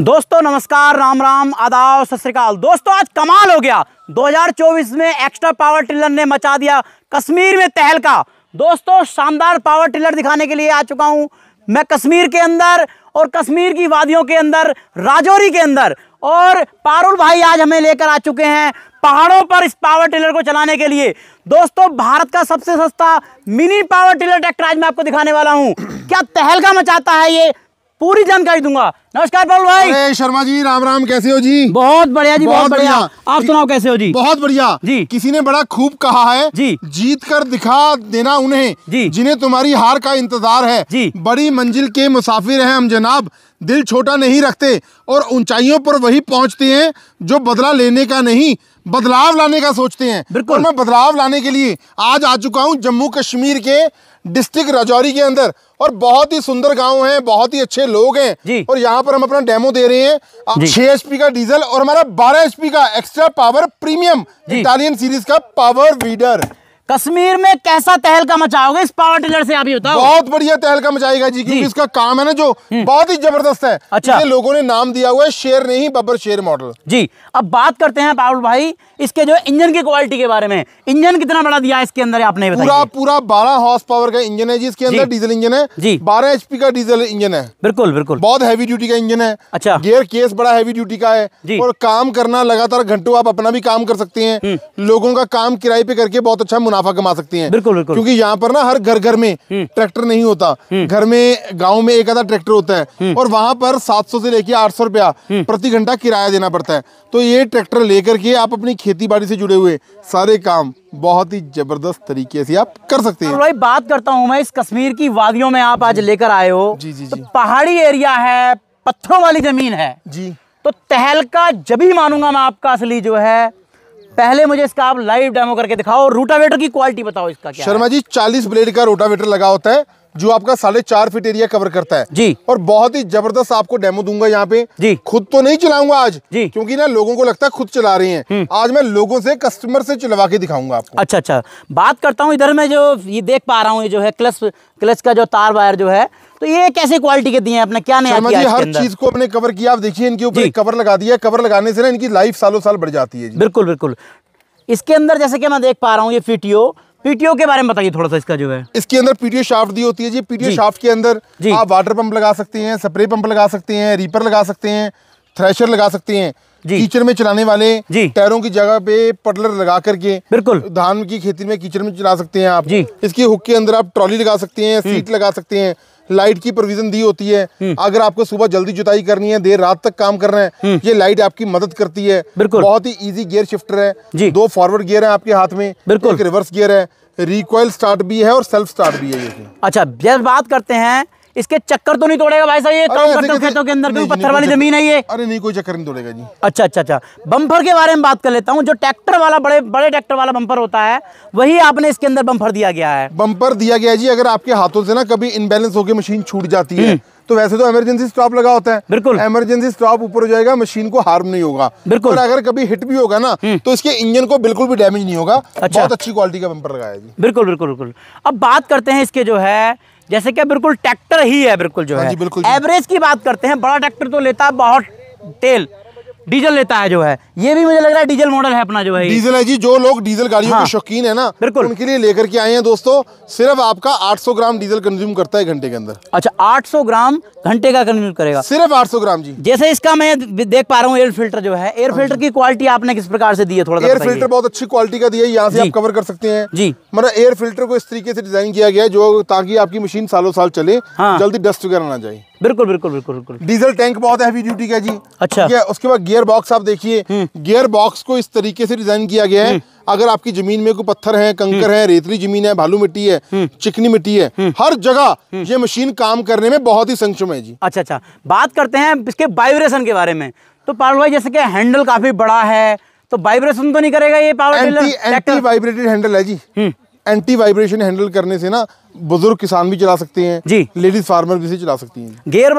दोस्तों नमस्कार राम राम आदाव सत श्रीकाल दोस्तों आज कमाल हो गया 2024 में एक्स्ट्रा पावर टिलर ने मचा दिया कश्मीर में तहलका दोस्तों शानदार पावर टिलर दिखाने के लिए आ चुका हूँ मैं कश्मीर के अंदर और कश्मीर की वादियों के अंदर राजौरी के अंदर और पारुल भाई आज हमें लेकर आ चुके हैं पहाड़ों पर इस पावर टिलर को चलाने के लिए दोस्तों भारत का सबसे सस्ता मिनी पावर टिलर ट्रैक्टर आज मैं आपको दिखाने वाला हूँ क्या तहलका मचाता है ये पूरी जानकारी दूंगा नमस्कार पाल भाई अरे शर्मा जी राम राम कैसे हो जी बहुत बढ़िया जी बहुत, बहुत बढ़िया आप सुनाओ कैसे हो जी बहुत बढ़िया जी किसी ने बड़ा खूब कहा है जी जीत कर दिखा देना उन्हें जी जिन्हें तुम्हारी हार का इंतजार है जी बड़ी मंजिल के मुसाफिर हैं हम जनाब दिल छोटा नहीं रखते और ऊंचाइयों पर वही पहुंचते हैं जो बदला लेने का नहीं बदलाव लाने का सोचते हैं बिल्कुल मैं बदलाव लाने के लिए आज आ चुका हूँ जम्मू कश्मीर के डिस्ट्रिक्ट राजौरी के अंदर और बहुत ही सुंदर गांव है बहुत ही अच्छे लोग हैं और यहाँ यहाँ पर हम अपना डेमो दे रहे हैं छह एच का डीजल और हमारा बारह एच का extra power premium Italian series का पावर वीडर कश्मीर में कैसा तहलका मचाओगे इस पावर टिलर से आप ही बताओ बहुत बढ़िया तहलका मचाएगा जी क्योंकि इसका काम है ना जो हम्म। बहुत ही जबरदस्त है अच्छा लोगों ने नाम दिया हुआ है शेर नहीं बबर शेर मॉडल जी अब बात करते हैं पावर भाई इसके जो इंजन की क्वालिटी के बारे में इंजन कितना बड़ा दिया इसके अंदर आपने पूरा पूरा बारह हॉर्स पावर का इंजन है जी इसके अंदर डीजल इंजन है जी बारह एचपी का डीजल इंजन है बिल्कुल बिल्कुल बहुत हैवी ड्यूटी का इंजन है अच्छा गियर केस बड़ा हैवी ड्यूटी का है और काम करना लगातार घंटों आप अपना भी काम कर सकते हैं हम्म। लोगों का काम किराए पे करके बहुत अच्छा मुनाफा मुनाफा कमा सकती हैं बिल्कुल बिल्कुल क्योंकि यहाँ पर ना हर घर घर में हम्म। ट्रैक्टर नहीं होता हम्म। घर में गाँव में एक आधा ट्रैक्टर होता है हम्म। और वहाँ पर सात से लेकर आठ सौ रुपया प्रति घंटा किराया देना पड़ता है तो ये ट्रैक्टर लेकर के आप अपनी खेती बाड़ी से जुड़े हुए सारे काम बहुत ही जबरदस्त तरीके से आप कर सकते हैं भाई बात करता हूँ मैं इस कश्मीर की वादियों में आप आज लेकर आए हो जी जी, तो जी। पहाड़ी एरिया है पत्थरों वाली जमीन है जी तो तहलका जब ही मानूंगा मैं आपका असली जो है पहले मुझे इसका आप लाइव डेमो करके दिखाओ रोटावेटर की क्वालिटी बताओ इसका क्या शर्मा जी चालीस ब्लेड का रोटावेटर लगा होता है जो आपका साढ़े चार फीट एरिया कवर करता है जी और बहुत ही जबरदस्त आपको डेमो दूंगा यहाँ पे जी खुद तो नहीं चलाऊंगा आज जी क्योंकि ना लोगों को लगता है खुद चला रहे हैं हम्म। आज मैं लोगों से कस्टमर से चलवा के दिखाऊंगा आपको अच्छा अच्छा बात करता हूँ इधर में जो ये देख पा रहा हूँ ये जो है क्लच क्लच का जो तार वायर जो है तो ये कैसे क्वालिटी के दिए अपने क्या नया किया हर चीज को अपने कवर किया आप देखिए इनके ऊपर कवर लगा दिया कवर लगाने से ना इनकी लाइफ सालों साल बढ़ जाती है बिल्कुल बिल्कुल इसके अंदर जैसे कि मैं देख पा रहा हूँ ये फिटियो पीटीओ के बारे में बताइए थोड़ा सा इसका जो है इसके अंदर पीटीओ शाफ्ट दी होती है जी पीटीओ शाफ्ट के अंदर आप वाटर पंप लगा सकते हैं स्प्रे पंप लगा सकते हैं रीपर लगा सकते हैं थ्रेशर लगा सकते हैं कीचड़ में चलाने वाले टायरों की जगह पे पटलर लगा करके बिल्कुल धान की खेती में कीचड़ में चला सकते हैं आप जी इसकी हुक के अंदर आप ट्रॉली लगा सकते हैं सीट हम्म। लगा सकते हैं लाइट की प्रोविजन दी होती है हम्म। अगर आपको सुबह जल्दी जुताई करनी है देर रात तक काम करना है हम्म। ये लाइट आपकी मदद करती है बहुत ही ईजी गियर शिफ्टर है दो फॉरवर्ड गियर है आपके हाथ में बिल्कुल रिवर्स गियर है रिकॉयल स्टार्ट भी है और सेल्फ स्टार्ट भी है ये अच्छा जब बात करते हैं इसके चक्कर तो नहीं तोड़ेगा भाई साहब ये काम करते हो खेतों के अंदर क्योंकि पत्थर वाली जमीन है ये अरे नहीं कोई चक्कर नहीं तोड़ेगा जी अच्छा अच्छा अच्छा बम्फर के बारे में बात कर लेता हूँ जो ट्रैक्टर वाला बड़े बड़े ट्रैक्टर वाला बम्फर होता है वही आपने इसके अंदर बम्फर दिया गया है बम्फर दिया गया जी अगर आपके हाथों से ना कभी इनबैलेंस होकर मशीन छूट जाती है हम्म। तो वैसे तो इमरजेंसी स्टॉप लगा होता है बिल्कुल इमरजेंसी स्टॉप ऊपर हो जाएगा मशीन को हार्म नहीं होगा बिल्कुल और अगर कभी हिट भी होगा ना हम्म। तो इसके इंजन को बिल्कुल भी डैमेज नहीं होगा अच्छा बहुत अच्छी क्वालिटी का बम्पर लगाया जी बिल्कुल बिल्कुल बिल्कुल अब बात करते हैं इसके जो है जैसे कि बिल्कुल ट्रैक्टर ही है बिल्कुल जो हाँ है एवरेज की बात करते हैं बड़ा ट्रैक्टर तो लेता है बहुत तेल डीजल लेता है जो है ये भी मुझे लग रहा है डीजल मॉडल है अपना जो है डीजल है जी जो लोग डीजल गाड़ियों हाँ, के शौकीन है ना बिल्कुल उनके लिए लेकर के आए हैं दोस्तों सिर्फ आपका 800 ग्राम डीजल कंज्यूम करता है घंटे के अंदर अच्छा 800 ग्राम घंटे का कंज्यूम करेगा सिर्फ 800 ग्राम जी जैसे इसका मैं देख पा रहा हूँ एयर फिल्टर जो है एयर फिल्टर हाँ की क्वालिटी आपने किस प्रकार से दी है थोड़ा एयर फिल्टर बहुत अच्छी क्वालिटी का दिया है यहाँ से आप कवर कर सकते हैं जी मतलब एयर फिल्टर को इस तरीके से डिजाइन किया गया है जो ताकि आपकी मशीन सालों साल चले हाँ। जल्दी डस्ट वगैरह ना जाए बिल्कुल बिल्कुल बिल्कुल बिल्कुल डीजल टैंक बहुत हैवी ड्यूटी का जी अच्छा उसके बाद गियर गियर बॉक्स आप देखिए गियर हम्म। बॉक्स को इस तरीके से डिजाइन किया गया है हम्म। अगर आपकी जमीन में कोई पत्थर है कंकर हम्म। है रेतली जमीन है भालू मिट्टी है चिकनी मिट्टी है हर जगह ये मशीन काम करने में बहुत ही संक्षम है जी अच्छा अच्छा बात करते हैं इसके वाइब्रेशन के बारे में तो पारुल भाई जैसे कि हैंडल काफी बड़ा है तो वाइब्रेशन तो नहीं करेगा ये पावर एंटी वाइब्रेटेड हैंडल है जी एंटी वाइब्रेशन हैंडल करने से ना बुजुर्ग किसान भी चला सकते हैं जी लेडीज फार्मर भी से चला सकती हैं गेयर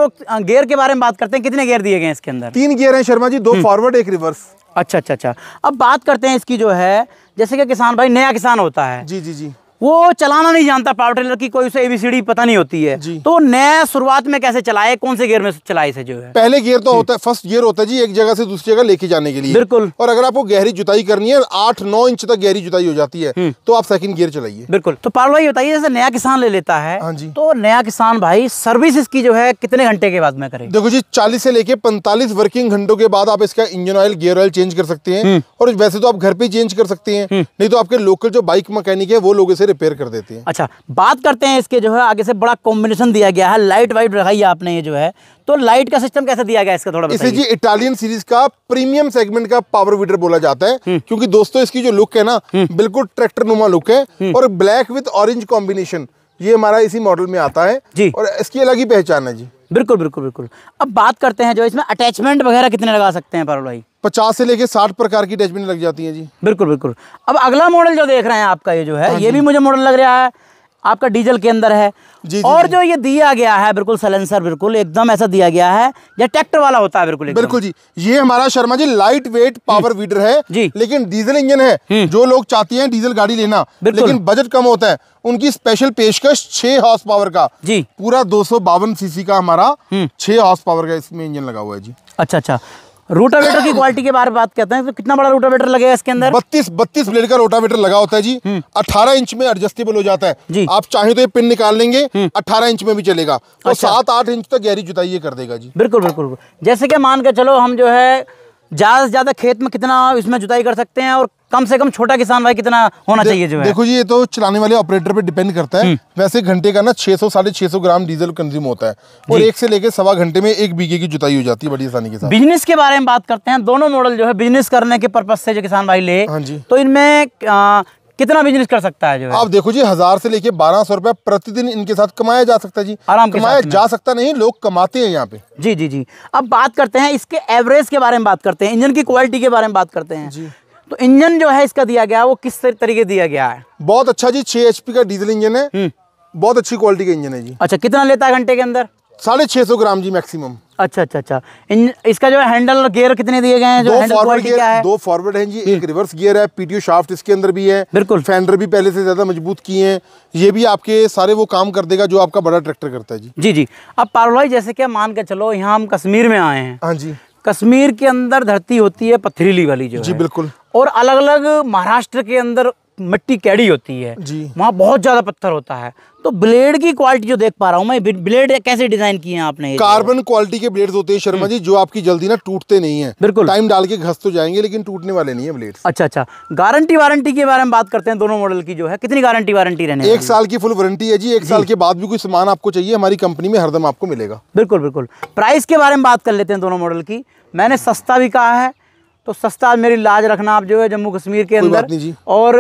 गेयर के बारे में बात करते हैं कितने गेयर दिए गए इसके अंदर तीन गेयर हैं शर्मा जी दो फॉरवर्ड हम्म। एक रिवर्स अच्छा अच्छा अच्छा अब बात करते हैं इसकी जो है जैसे कि किसान भाई नया किसान होता है जी जी जी वो चलाना नहीं जानता पावर ट्रेलर की कोई उसे एबीसीडी पता नहीं होती है तो नया शुरुआत में कैसे चलाए कौन से गियर में चलाए से जो है पहले गियर तो होता है फर्स्ट गियर होता है जी एक जगह से दूसरी जगह लेके जाने के लिए बिल्कुल और अगर आपको गहरी जुताई करनी है आठ नौ इंच तक गहरी जुताई हो जाती है हम्म। तो आप सेकंड गियर चलाइए बिल्कुल तो पावर भाई बताइए जैसे नया किसान ले लेता है हाँ तो नया किसान भाई सर्विस इसकी जो है कितने घंटे के बाद में करे देखो जी चालीस से लेके पैंतालीस वर्किंग घंटों के बाद आप इसका engine oil gear oil change कर सकते हैं हम्म। और वैसे तो आप घर पे चेंज कर सकते हैं हम्म। नहीं तो आपके लोकल जो बाइक मैकेनिक है वो लोग इसे रिपेयर कर देती है अच्छा बात करते हैं इसके जो है आगे से बड़ा कॉम्बिनेशन दिया गया है लाइट वाइट रखाई आपने ये जो है तो लाइट का सिस्टम कैसे दिया गया इसका थोड़ा इसे जी इटालियन सीरीज का प्रीमियम सेगमेंट का पावर वीडर बोला जाता है हम्म। क्योंकि दोस्तों इसकी जो लुक है ना हम्म। बिल्कुल ट्रैक्टर लुक है हम्म। और ब्लैक विद ऑरेंज कॉम्बिनेशन ये हमारा इसी मॉडल में आता है जी और इसकी अलग ही पहचान है जी बिल्कुल बिल्कुल बिल्कुल अब बात करते हैं जो इसमें अटैचमेंट वगैरह कितने लगा सकते हैं पारुल भाई पचास से लेके साठ प्रकार की डस्टबिन लग जाती है जी बिल्कुल बिल्कुल अब अगला मॉडल जो देख रहे हैं आपका ये जो है हाँ ये भी मुझे मॉडल लग रहा है आपका डीजल के अंदर है जी, और जी, जो ये दिया गया है बिल्कुल सलेंसर बिल्कुल एकदम ऐसा दिया गया है या ट्रैक्टर वाला होता है बिल्कुल बिल्कुल जी ये हमारा Sharma ji light weight power weeder है जी लेकिन डीजल इंजन है हम्म। जो लोग चाहते हैं डीजल गाड़ी लेना लेकिन बजट कम होता है उनकी स्पेशल पेशकश छह हॉर्स पावर का जी पूरा दो सीसी का हमारा हम्म। छह हॉर्स पावर का इसमें इंजन लगा हुआ है जी अच्छा अच्छा रोटावेटर की क्वालिटी के बारे में बात करते हैं तो कितना बड़ा रोटावेटर लगेगा इसके अंदर बत्तीस बत्तीस ब्लेड का रोटावेटर लगा होता है जी हम्म। अठारह इंच में एडजस्टेबल हो जाता है जी आप चाहे तो ये पिन निकाल लेंगे हम्म। अठारह इंच में भी चलेगा और अच्छा। सात आठ इंच तक गहरी जुताई ये कर देगा जी बिल्कुल बिल्कुल जैसे कि मान के चलो हम जो है ज़्यादा से ज़्यादा खेत में कितना इसमें जुताई कर सकते हैं और कम से कम छोटा किसान भाई कितना होना चाहिए जो है देखो जी ये तो चलाने वाले ऑपरेटर पे डिपेंड करता है हम्म। वैसे घंटे का ना 600 साढ़े छह ग्राम डीजल कंज्यूम होता है और एक से लेकर सवा घंटे में एक बीघे की जुताई हो जाती है बड़ी आसानी के साथ बिजनेस के बारे में बात करते हैं दोनों मॉडल जो है बिजनेस करने के पर्पज से जो किसान भाई ले हाँ जी तो इनमें कितना बिजनेस कर सकता है जो है? आप देखो जी हजार से लेके बारह सौ रुपए प्रतिदिन इनके साथ कमाया जा सकता है जी आराम कमाया जा सकता नहीं लोग कमाते हैं यहाँ पे जी जी जी अब बात करते हैं इसके एवरेज के बारे में बात करते हैं इंजन की क्वालिटी के बारे में बात करते हैं जी तो इंजन जो है इसका दिया गया वो किस तरीके दिया गया है बहुत अच्छा जी छह एच का डीजल इंजन है हम्म। बहुत अच्छी क्वालिटी का इंजन है जी अच्छा कितना लेता है घंटे के अंदर साढ़े छह सौ ग्राम जी मैक्सिमम अच्छा अच्छा अच्छा इन इसका जो है हैंडल गियर कितने दिए गए हैं जो हैंडल क्वालिटी क्या है दो फॉरवर्ड हैं जी एक रिवर्स हम्म। गियर है पीटीओ शाफ्ट इसके अंदर भी है बिल्कुल फेंडर भी पहले से ज्यादा मजबूत किए हैं ये भी आपके सारे वो काम कर देगा जो आपका बड़ा ट्रैक्टर करता है जी जी जी अब पारोलाई जैसे क्या मान के चलो यहाँ हम कश्मीर में आए हैं हाँ जी कश्मीर के अंदर धरती होती है पथरीली वाली जो जी बिल्कुल और अलग अलग महाराष्ट्र के अंदर मिट्टी कैड़ी होती है वहाँ बहुत ज़्यादा पत्थर होता है तो ब्लेड की क्वालिटी जो देख पा रहा हूँ मैं ब्लेड कैसे डिजाइन किए हैं आपने कार्बन क्वालिटी के ब्लेड होते हैं शर्मा जी हम्म। जो आपकी जल्दी ना टूटते नहीं है बिल्कुल टाइम डाल के घस तो जाएंगे लेकिन टूटने वाले नहीं है ब्लेड अच्छा अच्छा गारंटी वारंटी के बारे में बात करते हैं दोनों मॉडल की जो है कितनी गारंटी वारंटी रहने एक साल की फुल वारंटी है जी एक साल के बाद भी कोई सामान आपको चाहिए हमारी कंपनी में हरदम आपको मिलेगा बिल्कुल बिल्कुल प्राइस के बारे में बात कर लेते हैं दोनों मॉडल की मैंने सस्ता भी कहा है तो सस्ता मेरी लाज रखना आप जो है जम्मू कश्मीर के अंदर और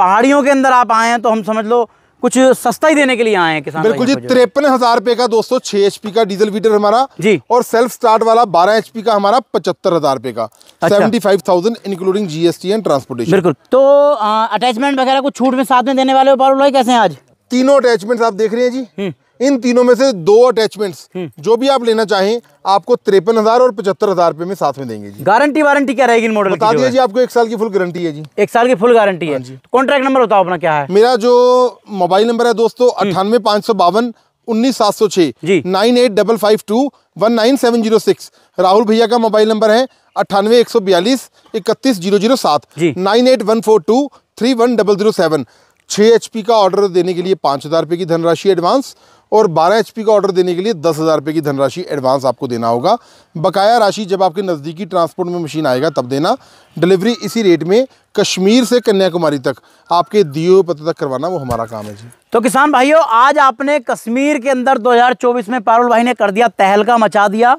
पहाड़ियों के अंदर आप आए हैं तो हम समझ लो कुछ सस्ता ही देने के लिए आए हैं किसान बिल्कुल जी तिरपन हजार रुपए का दोस्तों छह एचपी का डीजल वीटर हमारा जी और सेल्फ स्टार्ट वाला बारह एचपी का हमारा पचहत्तर हजार रुपए का seventy five thousand including GST and transportation बिल्कुल तो अटैचमेंट वगैरह कुछ छूट में साथ में देने वाले कैसे हैं आज तीनों अटैचमेंट्स आप देख रहे हैं जी हम्म। इन तीनों में से दो अटैचमेंट्स हम्म। जो भी आप लेना चाहें आपको तिरपन हजार और पचहत्तर हजार रुपए में साथ में देंगे जी गारंटी वारंटी क्या रहेगी मॉडल बता दिया जी आपको एक साल की फुल गारंटी है जी एक साल की फुल गारंटी है हाँ जी कॉन्ट्रैक्ट नंबर बताओ अपना क्या है मेरा जो मोबाइल नंबर है दोस्तों हम्म। अट्ठानवे पांच सौ बावन उन्नीस सात सौ छह nine eight double five two one nine seven zero six Rahul भैया का मोबाइल नंबर है अट्ठानवे एक सौ बयालीस इकतीस जीरो जीरो सात nine eight one four two three one double zero seven छः एच का ऑर्डर देने के लिए पाँच हज़ार रुपये की धनराशि एडवांस और 12 एच का ऑर्डर देने के लिए दस हज़ार रुपये की धनराशि एडवांस आपको देना होगा बकाया राशि जब आपके नज़दीकी ट्रांसपोर्ट में मशीन आएगा तब देना डिलीवरी इसी रेट में कश्मीर से कन्याकुमारी तक आपके दिए पते तक करवाना वो हमारा काम है जी तो किसान भाइयों आज आपने कश्मीर के अंदर 2024 में पारुल भाई ने कर दिया तहलका मचा दिया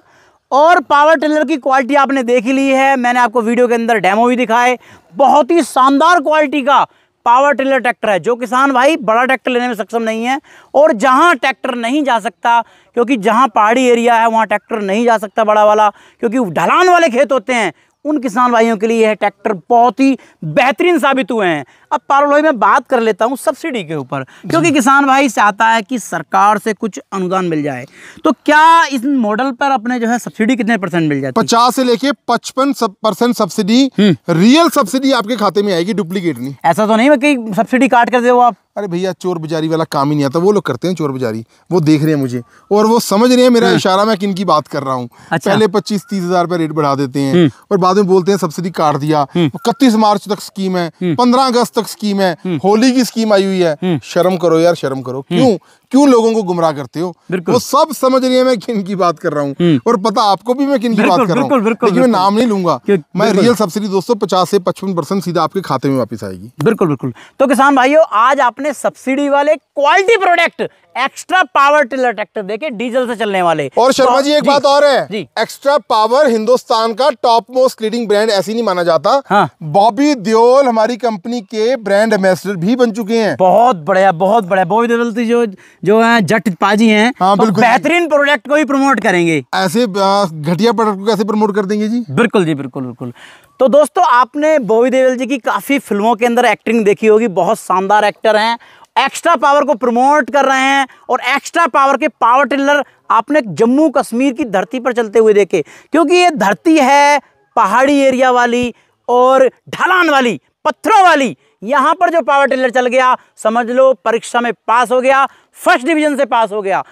और पावर टिलर की क्वालिटी आपने देख ली है मैंने आपको वीडियो के अंदर डेमो भी दिखाए बहुत ही शानदार क्वालिटी का पावर टिलर ट्रैक्टर है जो किसान भाई बड़ा ट्रैक्टर लेने में सक्षम नहीं है और जहां ट्रैक्टर नहीं जा सकता क्योंकि जहां पहाड़ी एरिया है वहां ट्रैक्टर नहीं जा सकता बड़ा वाला क्योंकि ढलान वाले खेत होते हैं उन किसान भाइयों के लिए यह ट्रैक्टर बहुत ही बेहतरीन साबित हुए हैं अब पारुल भाई मैं बात कर लेता हूँ सब्सिडी के ऊपर क्योंकि किसान भाई चाहता है कि सरकार से कुछ अनुदान मिल जाए तो क्या इस मॉडल पर अपने जो है सब्सिडी कितने परसेंट मिल जाए पचास से लेके पचपन परसेंट सब्सिडी हम्म। रियल सब्सिडी आपके खाते में आएगी डुप्लीकेट नहीं ऐसा तो नहीं सब्सिडी काट कर दे आप अरे भैया चोर बजारी वाला काम ही नहीं आता वो लोग करते हैं चोर बजारी वो देख रहे हैं मुझे और वो समझ रहे हैं मेरा हम्म। इशारा मैं किन की बात कर रहा हूँ अच्छा। पहले पच्चीस तीस हजार रुपये रेट बढ़ा देते हैं हम्म। और बाद में बोलते हैं सब्सिडी काट दिया हम्म। इकतीस मार्च तक स्कीम है पंद्रह अगस्त तक स्कीम है होली की स्कीम आई हुई है शर्म करो यार शर्म करो क्यों क्यों लोगों को गुमराह करते हो वो सब समझ रही है मैं किन की बात कर रहा हूँ हम्म। और पता आपको भी मैं किन की बात कर रहा हूँ लेकिन मैं नाम नहीं लूंगा मैं रियल सब्सिडी दोस्तों पचास से पचपन परसेंट सीधा आपके खाते में वापस आएगी बिल्कुल बिल्कुल तो किसान भाइयों आज आपने सब्सिडी वाले quality product extra power tiller tractor देके डीजल से चलने वाले और शर्मा जी एक जी, बात और है जी एक्स्ट्रा पावर हिंदुस्तान का टॉप मोस्ट लीडिंग ब्रांड ऐसी नहीं माना जाता हाँ। बॉबी देओल हमारी कंपनी के ब्रांड एम्बेसडर भी बन चुके हैं बहुत बढ़िया बहुत बढ़िया बॉबी देओल तो जो जो है जट पाजी है हाँ, तो बेहतरीन प्रोडक्ट को भी प्रमोट करेंगे ऐसे घटिया प्रोडक्ट को कैसे प्रमोट कर देंगे जी बिल्कुल जी बिल्कुल बिल्कुल तो दोस्तों आपने बॉबी देवल जी की काफ़ी फिल्मों के अंदर एक्टिंग देखी होगी बहुत शानदार एक्टर हैं एक्स्ट्रा पावर को प्रमोट कर रहे हैं और एक्स्ट्रा पावर के पावर टिलर आपने जम्मू कश्मीर की धरती पर चलते हुए देखे क्योंकि ये धरती है पहाड़ी एरिया वाली और ढलान वाली पत्थरों वाली यहाँ पर जो पावर टिलर चल गया समझ लो परीक्षा में पास हो गया फर्स्ट डिवीजन से पास हो गया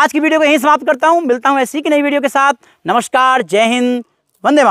आज की वीडियो को यहीं समाप्त करता हूँ मिलता हूँ ऐसी की नई वीडियो के साथ नमस्कार जय हिंद वंदे मातरम